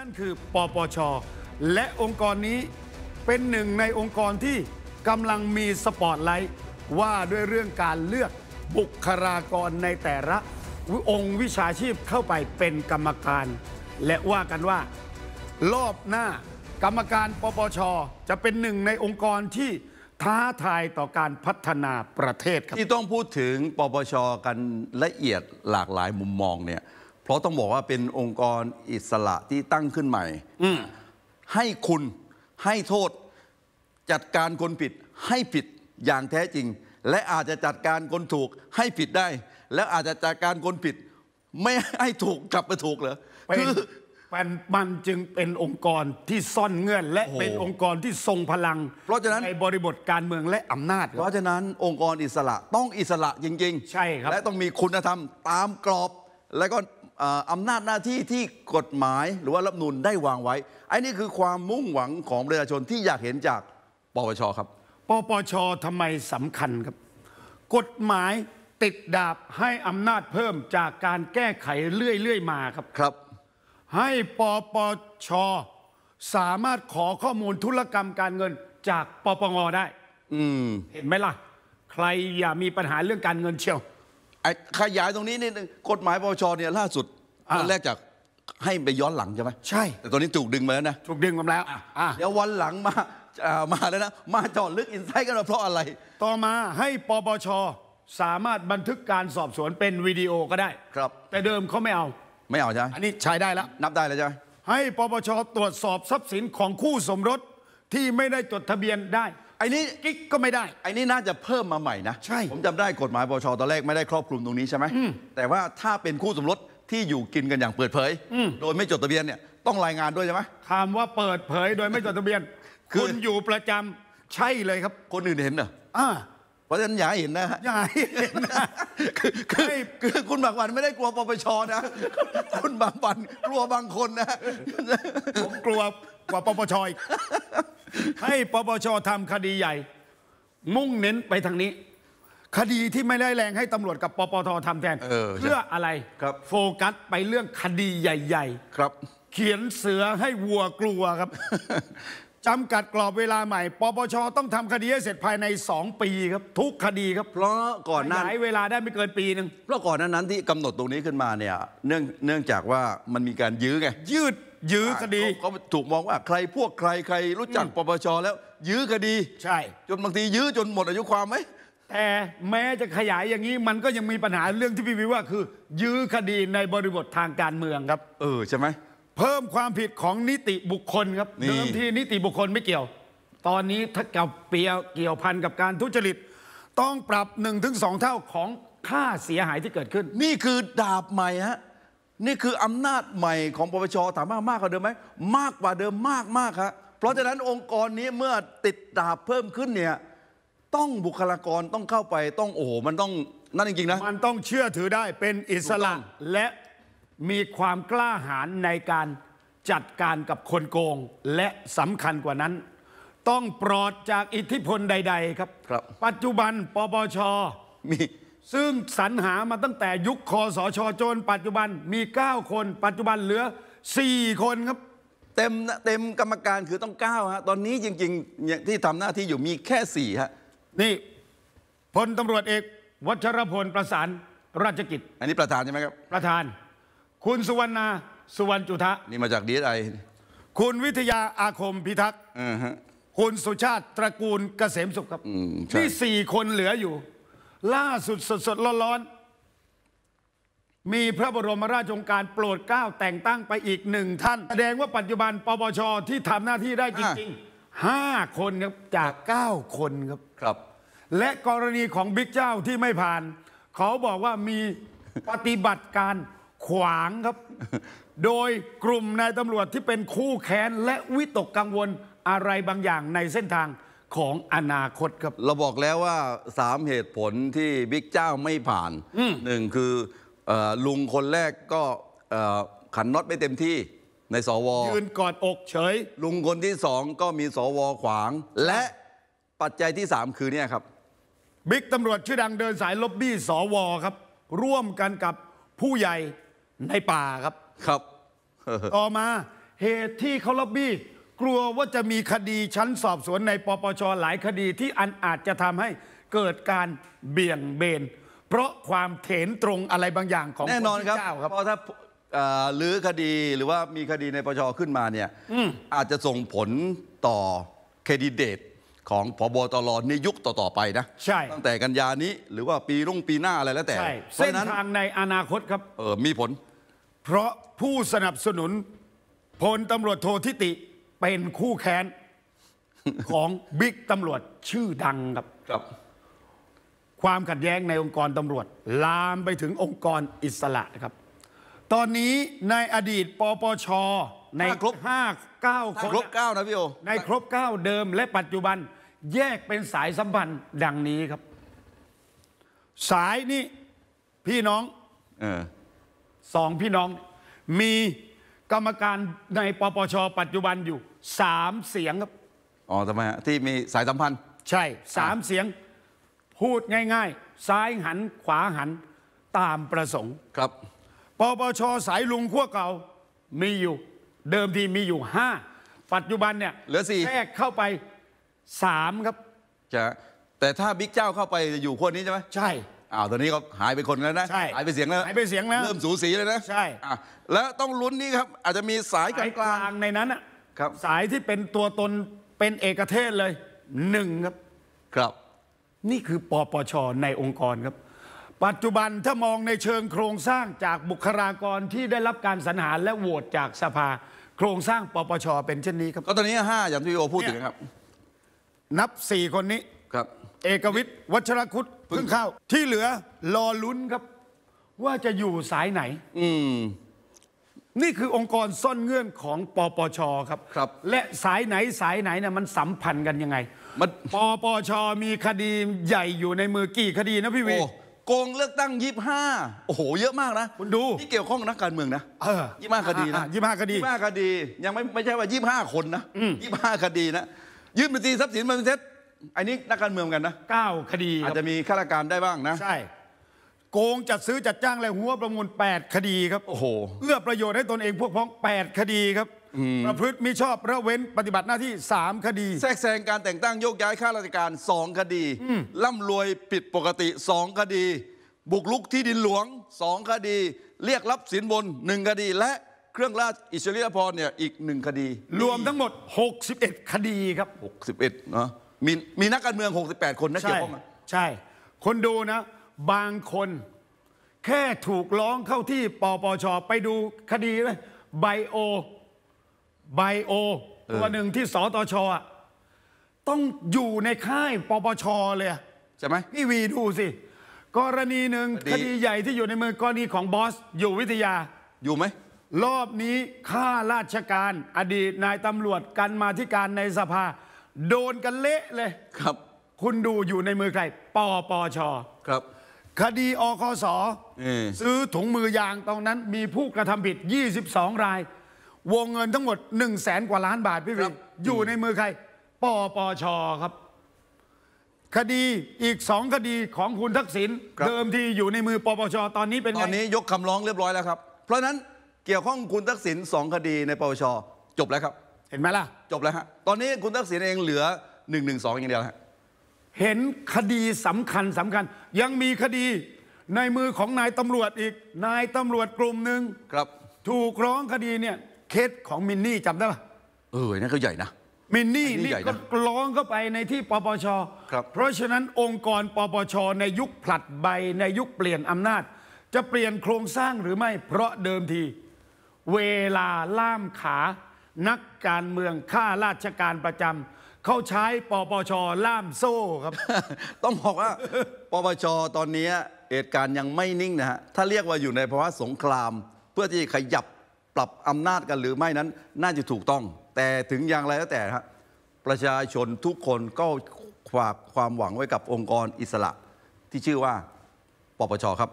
นั่นคือปปช และองค์กรนี้เป็นหนึ่งในองค์กรที่กำลังมีสปอตไลท์ว่าด้วยเรื่องการเลือกบุคลากรในแต่ละ องค์วิชาชีพเข้าไปเป็นกรรมการ และว่ากันว่ารอบหน้ากรรมการปปช จะเป็นหนึ่งในองค์กรที่ท้าทายต่อการพัฒนาประเทศครับที่ต้องพูดถึงปปช กันละเอียดหลากหลายมุมมองเนี่ยเพราะต้องบอกว่าเป็นองค์กรอิสระที่ตั้งขึ้นใหม่ให้คุณให้โทษ จัดการคนผิดให้ผิดอย่างแท้จริง และอาจจะจัดการคนถูกให้ผิดได้ แล้วอาจจะจัดการคนผิด ไม่ให้ถูกกลับมาถูกเหรอคือมันมันจึงเป็นองค์กรที่ซ่อนเงื่อน และเป็นองค์กรที่ทรงพลัง เพราะฉะนั้นในบริบทการเมืองและอำนาจ เพราะฉะนั้นองค์กรอิสระต้องอิสระจริงๆใช่ครับและต้องมีคุณธรรม ตามกรอบและก็อำนาจหน้าที่ที่กฎหมายหรือว่ารัฐนูลได้วางไว้ไอ้นี่คือความมุ่งหวังของประชาชนที่อยากเห็นจากปปชครับ ปปชทำไมสำคัญครับ กฎหมายติดดาบให้อำนาจเพิ่มจากการแก้ไขเรื่อย ๆมาครับครับ ให้ปปช สามารถขอข้อมูลธุรกรรมการเงินจากปปงได้ อืเห็นไหมล่ะ ใครอย่ามีปัญหาเรื่องการเงินเชียวขยายตรงนี้นิดนึงกฎหมายปปชเนี่ยล่าสุดตอนแรกจากให้ไปย้อนหลังใช่ไหมใช่แต่ตอนนี้ถูกดึงมาแล้วนะถูกดึงมาแล้วเดี๋ยววันหลังมา มาแล้วนะมาจอดลึกอินไซต์กันเพราะอะไร ต่อมาให้ปปชสามารถบันทึกการสอบสวนเป็นวิดีโอก็ได้ครับ แต่เดิมเขาไม่เอาไม่เอาใช่ไหมอันนี้ใช้ได้แล้ว นับได้แล้วใช่ไหมให้ปปชตรวจสอบทรัพย์สินของคู่สมรสที่ไม่ได้จดทะเบียนได้ไอ้นี้กิ๊กก็ไม่ได้ ไอ้นี้น่าจะเพิ่มมาใหม่นะ ใช่ ผมจำได้กฎหมายปช ตอนแรกไม่ได้ครอบคลุมตรงนี้ใช่ไหมแต่ว่าถ้าเป็นคู่สมรสที่อยู่กินกันอย่างเปิดเผย โดยไม่จดทะเบียนเนี่ยต้องรายงานด้วยใช่ไหมคำว่าเปิดเผยโดยไม่จดทะเบียนคุณอยู่ประจำใช่เลยครับ คนอื่นเห็นเหรออ่า เพราะฉะนั้นอย่าเห็นนะฮะ อย่าเห็นนะคือคือคือคุณบางวันไม่ได้กลัวปปชนะ คุณบางวันกลัวบางคนนะ ผมกลัวกว่าปปชอีกให้ปปชทำคดีใหญ่ มุ่งเน้นไปทางนี้ คดีที่ไม่ได้แรงให้ตำรวจกับปปททำแทนเออ่ออะไรครับ โฟกัสไปเรื่องคดีใหญ่ ๆ ครับ เขียนเสือให้วัวกลัวครับจำกัดกรอบเวลาใหม่ปปชต้องทำคดีให้เสร็จภายใน2ปีครับ ทุกคดีครับเพราะก่อนหน้าใช้เวลาได้ไม่เกินปีหนึ่งเพราะก่อนน้นั้นที่กำหนดตรงนี้ขึ้นมาเนี่ยเนื่องเนื่องจากว่ามันมีการยื้อไงยืดยื้อคดีก็ถูกมองว่า ใครพวกใครใคร รู้จักปปชแล้ว ยื้อคดี ใช่ จนบางทียื้อจนหมดอายุความไหมแต่แม้จะขยายอย่างนี้มันก็ยังมีปัญหาเรื่องที่พี่วิว่าคือ ยื้อคดีในบริบททางการเมืองครับเออ ใช่ไหมเพิ่มความผิดของนิติบุคคลครับเดิมทีนิติบุคคลไม่เกี่ยวตอนนี้ถ้ากับเปียเกี่ยวพันกับการทุจริตต้องปรับ1-2เท่าของค่าเสียหายที่เกิดขึ้น นี่คือดาบใหม่ฮะนี่คืออำนาจใหม่ของปปชถามว่ามากกว่าเดิมไหม มากกว่าเดิมมากมากครับ เพราะฉะนั้นองค์กรนี้เมื่อติดดาบเพิ่มขึ้นเนี่ยต้องบุคลากรต้องเข้าไปต้อง โอ้โหมันต้องนั่นจริง ๆ นะ มันต้องเชื่อถือได้เป็นอิสระ และมีความกล้าหาญในการจัดการกับคนโกง และสำคัญกว่านั้น ต้องปลอดจากอิทธิพลใด ๆ ครับปัจจุบันปปชมีซึ่งสรรหามาตั้งแต่ยุคคอสชจน ปัจจุบันมี 9 คน ปัจจุบันเหลือ 4 คนครับ เต็มนะเต็มกรรมการคือต้อง9ฮะตอนนี้จริงๆอย่างที่ทำหน้าที่อยู่มีแค่4ฮะนี่พลตำรวจเอก วัชรพล ประสานราชกิจ อันนี้ประธานใช่ไหมครับ ประธาน คุณสุวรรณาสุวรรณจุทะ นี่มาจากดีไอคุณวิทยาอาคมพิทักษ์คุณสุชาติตระกูลเกษมสุขครับที่สี่คนเหลืออยู่ล่าสุดสดๆร้อนๆมีพระบรมราชองการโปรดเกล้าแต่งตั้งไปอีกหนึ่งท่าน แสดงว่าปัจจุบันปปชที่ทำหน้าที่ได้จริงๆห้าคนครับจากเก้าคนครับครับ และกรณีของบิ๊กเจ้าที่ไม่ผ่าน เขาบอกว่ามีปฏิบัติการขวางครับ โดยกลุ่มนายตำรวจที่เป็นคู่แค้นและวิตกกังวลอะไรบางอย่างในเส้นทางของอนาคตครับเราบอกแล้วว่าสามเหตุผลที่บิ๊กเจ้าไม่ผ่านหนึ่งคือลุงคนแรกก็ขันน็อตไม่เต็มที่ในสวยืนกอดอกเฉย ลุงคนที่สองก็มีสวขวาง และปัจจัยที่สามคือเนี่ยครับบิ๊กตำรวจชื่อดังเดินสายล็อบบี้สวครับ ร่วมกันกับผู้ใหญ่ในป่าครับครับต่อมาเหตุที่เขาล็อบบี้กลัวว่าจะมีคดีชั้นสอบสวนในปปชหลายคดีที่อันอาจจะทำให้เกิดการเบี่ยงเบน เพราะความเถนตรงอะไรบางอย่างของแน่นอนครับเจ้าครับเพราะถ้าหรลื้อคดีหรือว่ามีคดีในปปชขึ้นมาเนี่ยอาจจะส่งผลต่อเคดิเดตของพบตรในยุคต่อ ๆ ไปนะใช่ตั้งแต่กันยานี้หรือว่าปีรุ่งปีหน้าอะไรแล้วแต่เส้น้นทางในอนาคตครับเออมีผล เพราะผู้สนับสนุนพลตำรวจโททิติเป็น คู่แค้น ของบิ๊กตำรวจชื่อดังครับครับความขัดแย้งในองค์กรตำรวจ ลามไปถึงองค์กรอิสระครับ ตอนนี้ในอดีตปปชในครบห้าเก้าคนครบเก้านะพี่โอในครบเก้าเดิมและปัจจุบันแยกเป็นสายสัมพันธ์ดังนี้ครับ สายนี้พี่น้องสองพี่น้องมีกรรมการในปปชปัจจุบันอยู่สามเสียงครับ อ๋อ ทำไมฮะที่มีสายสัมพันธ์ ใช่สามเสียง พูดง่าย ๆ ซ้ายหันขวาหันตามประสงค์ครับปปชสายลุงขั้วเก่ามีอยู่ เดิมทีมีอยู่ห้าปัจจุบันเนี่ยเหลือสี่แทรกเข้าไปสามครับจะแต่ถ้าบิ๊กเจ้าเข้าไปจะอยู่คนนี้ใช่ไหมใช่อ้าวตอนนี้ก็หายไปคนแล้วนะใช่หายไปเสียงแล้วหายไปเสียงแล้วเริ่มสูสีเลยนะใช่อ่ะแล้วต้องลุ้นนี่ครับ อาจจะมีสายกลางสายกลางในนั้นอะครับสายที่เป็นตัวตนเป็นเอกเทศเลย หนึ่งครับ ครับ นี่คือปปชในองค์กรครับ ปัจจุบันถ้ามองในเชิงโครงสร้างจากบุคลากรที่ได้รับการสรรหา และโหวตจากสภา โครงสร้างปปชเป็นเช่นนี้ครับก็ตอนนี้ห้าอย่างที่โอพูดถึงครับ นับสี่คนนี้ครับ เอกวิทย์ วัชรคุตเพิ่งเข้า ที่เหลือรอลุ้นครับ ว่าจะอยู่สายไหน อืมนี่คือองค์กรซ่อนเงื่อนของปปชครับครับ และสายไหนสายไหนเนี่ยมันสัมพันธ์กันยังไงมันปปชมีคดีใหญ่อยู่ในมือกี่คดีนะพี่วีโกงเลือกตั้งยี่ห้าโอ้โห เยอะมากนะคุณดูที่เกี่ยวข้องกับนักการเมืองนะยี่ห้าคดีนะยี่ห้าคดียี่ห้าคดี ยังไม่ไม่ใช่ว่ายี่ห้าคนนะยี่ห้าคดีนะยื่นบัญชีทรัพย์สินาเป็นเซตอันนี้นักการเมืองกันนะเก้าคดีอาจจะมีข้าราชการได้บ้างนะใช่โกง จัดซื้อ จัดจ้าง และหัวประมูล 8 คดีครับ โอ้โห เอื้อประโยชน์ให้ตนเองพวกพ้อง 8 คดีครับ ประพฤติมิชอบระเว้นปฏิบัติหน้าที่ 3 คดี แทรกแซงการแต่งตั้ง โยกย้ายข้าราชการ 2 คดี ล่ำรวยผิดปกติ 2 คดี บุกลุกที่ดินหลวง 2 คดี เรียกรับสินบน 1 คดี และเครื่องราชอิสริยาภรณ์เนี่ยอีก 1 คดี รวมทั้งหมด 61 คดีครับ 61เนาะมีมีนักการเมือง 68 คนนะเกี่ยวข้องใช่ คนดูนะบางคน แค่ถูกร้องเข้าที่ปปชไปดูคดีไหมไบโอไบโอ ตัวหนึ่งที่สตชต้องอยู่ในค่ายปปชเลยใช่ไหมพี่วีดูสิ กรณีหนึ่งคดีใหญ่ที่อยู่ในมือกรณีของบอส อยู่วิทยาอยู่ไหม รอบนี้ข้าราชการ อดีตนายตำรวจกันมาที่การในสภา โดนกันเละเลย ครับ คุณดูอยู่ในมือใครปปชครับคดีอคสซื้อถุงมือยางตอนนั้นมีผู้กระทำผิด 22 ราย วงเงินทั้งหมด 1 0 0 0 0แสนกว่าล้านบาท พี่วิอยู่ในมือใคร ปปช ครับ คดีอีกสองคดีของคุณทักษิณเดิมทีอยู่ในมือปปช ตอนนี้เป็นไตอนนี้ยกคำร้องเรียบร้อยแล้วครับ เพราะนั้นเกี่ยวข้องคุณทักษิณสองคดีในปปชจบแล้วครับ เห็นไหมล่ะ จบแล้วฮะตอนนี้คุณทักษิณเองเหลือ1นึอย่างเดียวฮะเห็นคดีสำคัญสำคัญ ยังมีคดีในมือของนายตำรวจอีกนายตำรวจกลุ่มหนึ่งครับ ถูกร้องคดีเนี่ยเคสของมินนี่จำได้ไหมเออนั่นก็ใหญ่นะ มินนี่นี่ก็ร้องเข้าไปในที่ปปชครับเพราะฉะนั้นองค์กรปปชในยุคผลัดใบในยุคเปลี่ยนอำนาจ จะเปลี่ยนโครงสร้างหรือไม่เพราะเดิมที เวลาล่ามขานักการเมืองข้าราชการประจำเขาใช้ปปชล่ามโซ่ครับ ต้องบอกว่าปปชตอนนี้เหตุการณ์ยังไม่นิ่งนะฮะ ถ้าเรียกว่าอยู่ในภาวะสงคราม เพื่อที่ขยับปรับอำนาจกันหรือไม่นั้นน่าจะถูกต้อง แต่ถึงอย่างไรก็แต่ฮะประชาชนทุกคนก็ฝากความหวังไว้กับองค์กรอิสระ ที่ชื่อว่า ปปชครับ